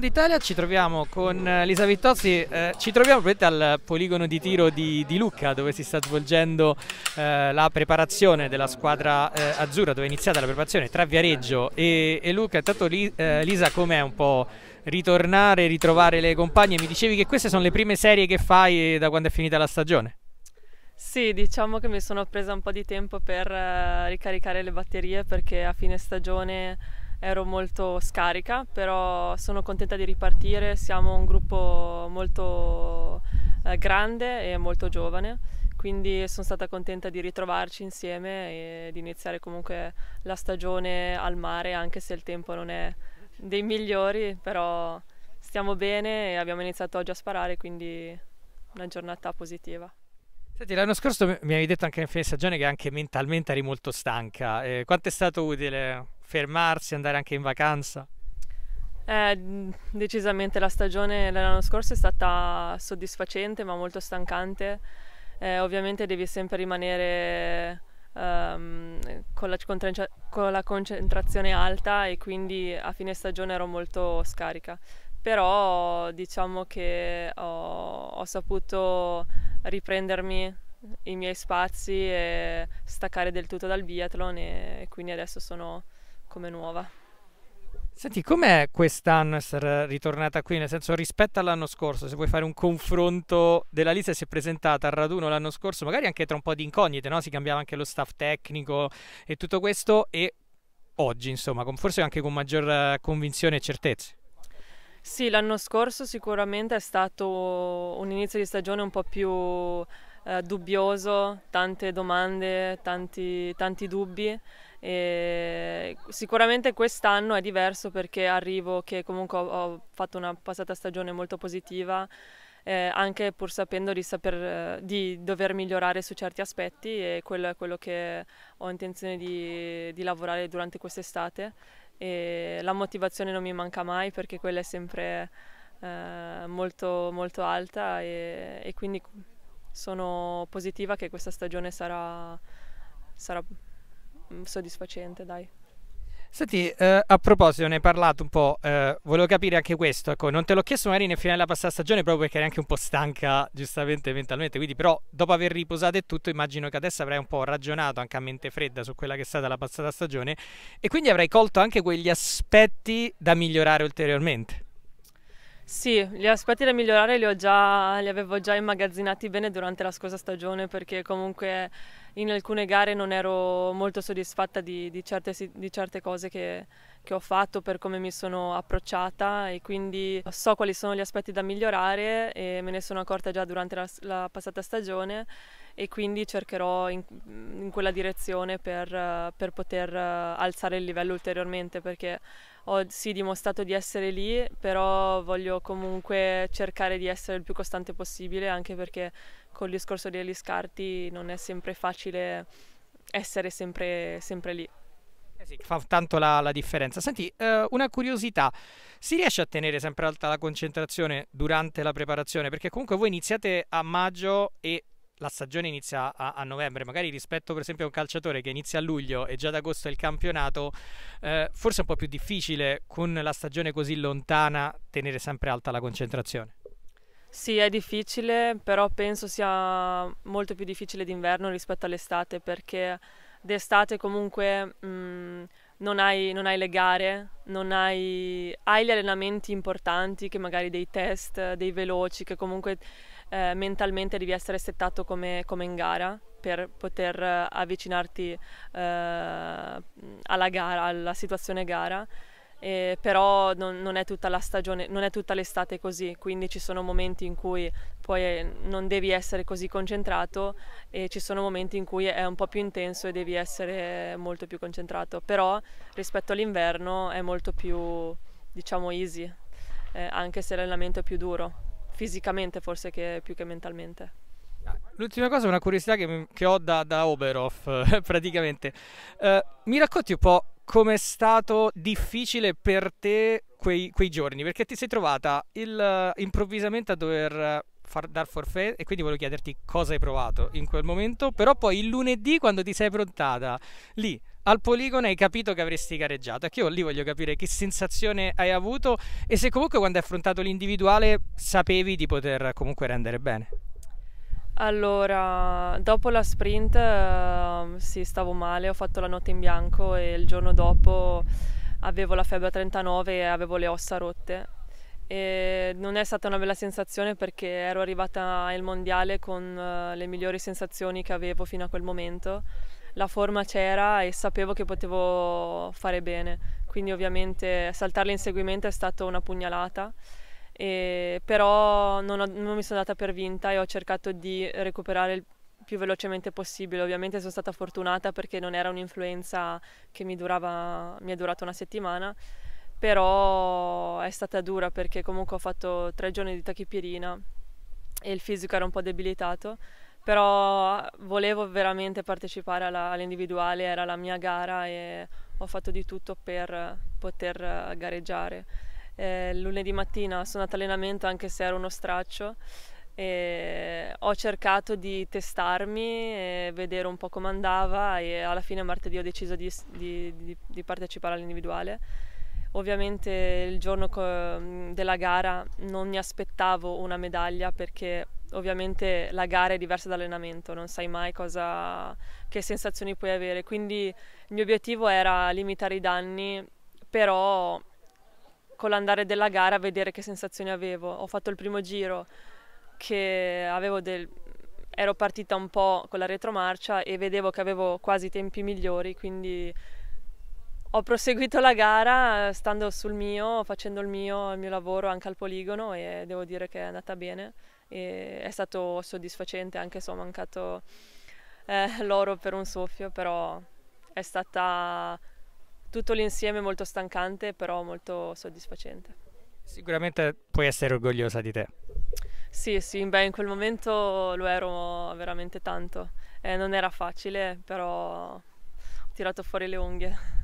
Secondo Italia ci troviamo con eh, Lisa Vittozzi, eh, ci troviamo al poligono di tiro di, di, Lucca dove si sta svolgendo eh, la preparazione della squadra eh, azzurra, dove è iniziata la preparazione tra Viareggio e, e Lucca. Intanto li, eh, Lisa com'è un po' ritornare, ritrovare le compagne? Mi dicevi che queste sono le prime serie che fai eh, da quando è finita la stagione? Sì, diciamo che mi sono presa un po' di tempo per ricaricare le batterie perché a fine stagione ero molto scarica, però sono contenta di ripartire, siamo un gruppo molto eh, grande e molto giovane, quindi sono stata contenta di ritrovarci insieme e di iniziare comunque la stagione al mare, anche se il tempo non è dei migliori, però stiamo bene e abbiamo iniziato oggi a sparare, quindi una giornata positiva. Senti, l'anno scorso mi avevi detto anche in fine stagione che anche mentalmente eri molto stanca. Eh, quanto è stato utile fermarsi, andare anche in vacanza? Eh, decisamente la stagione dell'anno scorso è stata soddisfacente ma molto stancante. Eh, ovviamente devi sempre rimanere ehm, con, la con, la concentrazione alta e quindi a fine stagione ero molto scarica. Però diciamo che ho, ho saputo riprendermi i miei spazi e staccare del tutto dal biathlon e quindi adesso sono come nuova. Senti, com'è quest'anno essere ritornata qui? Nel senso, rispetto all'anno scorso, se vuoi fare un confronto della lista, si è presentata al raduno l'anno scorso, magari anche tra un po' di incognite, no? Si cambiava anche lo staff tecnico e tutto questo, e oggi, insomma, con, forse anche con maggior eh, convinzione e certezza. Sì, l'anno scorso sicuramente è stato un inizio di stagione un po' più eh, dubbioso, tante domande, tanti, tanti dubbi. E sicuramente quest'anno è diverso perché arrivo che comunque ho, ho fatto una passata stagione molto positiva. Eh, anche pur sapendo di, saper, eh, di, dover migliorare su certi aspetti e quello è quello che ho intenzione di, di lavorare durante quest'estate e la motivazione non mi manca mai perché quella è sempre eh, molto, molto alta e, e, quindi sono positiva che questa stagione sarà, sarà mm, soddisfacente. Dai. Senti, eh, a proposito, ne hai parlato un po', eh, volevo capire anche questo, ecco, non te l'ho chiesto magari nel finale della passata stagione proprio perché eri anche un po' stanca giustamente mentalmente, quindi però dopo aver riposato e tutto immagino che adesso avrai un po' ragionato anche a mente fredda su quella che è stata la passata stagione e quindi avrai colto anche quegli aspetti da migliorare ulteriormente. Sì, gli aspetti da migliorare li, già, li avevo già immagazzinati bene durante la scorsa stagione perché comunque in alcune gare non ero molto soddisfatta di, di, certe, di certe, cose che, che, ho fatto, per come mi sono approcciata e quindi so quali sono gli aspetti da migliorare e me ne sono accorta già durante la, la passata stagione e quindi cercherò in, in quella direzione per, per, poter eh, alzare il livello ulteriormente perché ho sì dimostrato di essere lì, però voglio comunque cercare di essere il più costante possibile anche perché col discorso degli scarti non è sempre facile essere sempre, sempre lì. Eh sì, fa tanto la, la differenza. Senti, eh, una curiosità, si riesce a tenere sempre alta la concentrazione durante la preparazione? Perché comunque voi iniziate a maggio e la stagione inizia a, a, novembre, magari rispetto per esempio a un calciatore che inizia a luglio e già ad agosto è il campionato, eh, forse è un po' più difficile con la stagione così lontana tenere sempre alta la concentrazione. Sì, è difficile, però penso sia molto più difficile d'inverno rispetto all'estate perché d'estate comunque mh, mm, non, hai, non, hai, le gare, non hai, hai, gli allenamenti importanti che magari dei test, dei veloci, che comunque eh, mentalmente devi essere settato come, come in gara per poter eh, avvicinarti eh, alla gara, alla situazione gara eh, però non, non, è tutta la stagione, non è tutta l'estate così, quindi ci sono momenti in cui poi eh, non devi essere così concentrato e ci sono momenti in cui è un po' più intenso e devi essere molto più concentrato, però rispetto all'inverno è molto più diciamo easy, eh, anche se l'allenamento è più duro, fisicamente forse che, più che mentalmente. Ah, l'ultima cosa è una curiosità che, che ho da, da Oberhof, praticamente. Eh, mi racconti un po' com'è stato difficile per te quei, quei giorni? Perché ti sei trovata il, uh, improvvisamente a dover far, dar forfait e quindi voglio chiederti cosa hai provato in quel momento, però poi il lunedì quando ti sei prontata lì al poligono hai capito che avresti gareggiato. Ecco, io lì voglio capire che sensazione hai avuto e se comunque quando hai affrontato l'individuale sapevi di poter comunque rendere bene. Allora, dopo la sprint ehm, sì, stavo male, ho fatto la notte in bianco e il giorno dopo avevo la febbre a 39 e avevo le ossa rotte. E non è stata una bella sensazione perché ero arrivata al mondiale con eh, le migliori sensazioni che avevo fino a quel momento. La forma c'era e sapevo che potevo fare bene, quindi ovviamente saltare l'inseguimento è stata una pugnalata. E, però non, ho, non, mi sono data per vinta e ho cercato di recuperare il più velocemente possibile. Ovviamente sono stata fortunata perché non era un'influenza che mi, durava, mi è durata una settimana, però è stata dura perché comunque ho fatto tre giorni di tachipirina e il fisico era un po' debilitato, però volevo veramente partecipare alla, all'individuale, era la mia gara e ho fatto di tutto per poter gareggiare. Eh, lunedì mattina sono andata all'allenamento anche se era uno straccio. E ho cercato di testarmi e vedere un po' come andava e alla fine martedì ho deciso di, di, di, di partecipare all'individuale. Ovviamente il giorno della gara non mi aspettavo una medaglia perché ovviamente la gara è diversa dall'allenamento, non sai mai cosa, che sensazioni puoi avere, quindi il mio obiettivo era limitare i danni, però con l'andare della gara a vedere che sensazioni avevo. Ho fatto il primo giro che del... ero partita un po' con la retromarcia e vedevo che avevo quasi tempi migliori, quindi ho proseguito la gara eh, stando sul mio, facendo il mio, il mio lavoro anche al poligono e devo dire che è andata bene. E è stato soddisfacente anche se ho mancato eh, l'oro per un soffio, però è stata tutto l'insieme molto stancante, però molto soddisfacente. Sicuramente puoi essere orgogliosa di te. Sì, sì, beh, in quel momento lo ero veramente tanto. Eh, non era facile, però ho tirato fuori le unghie.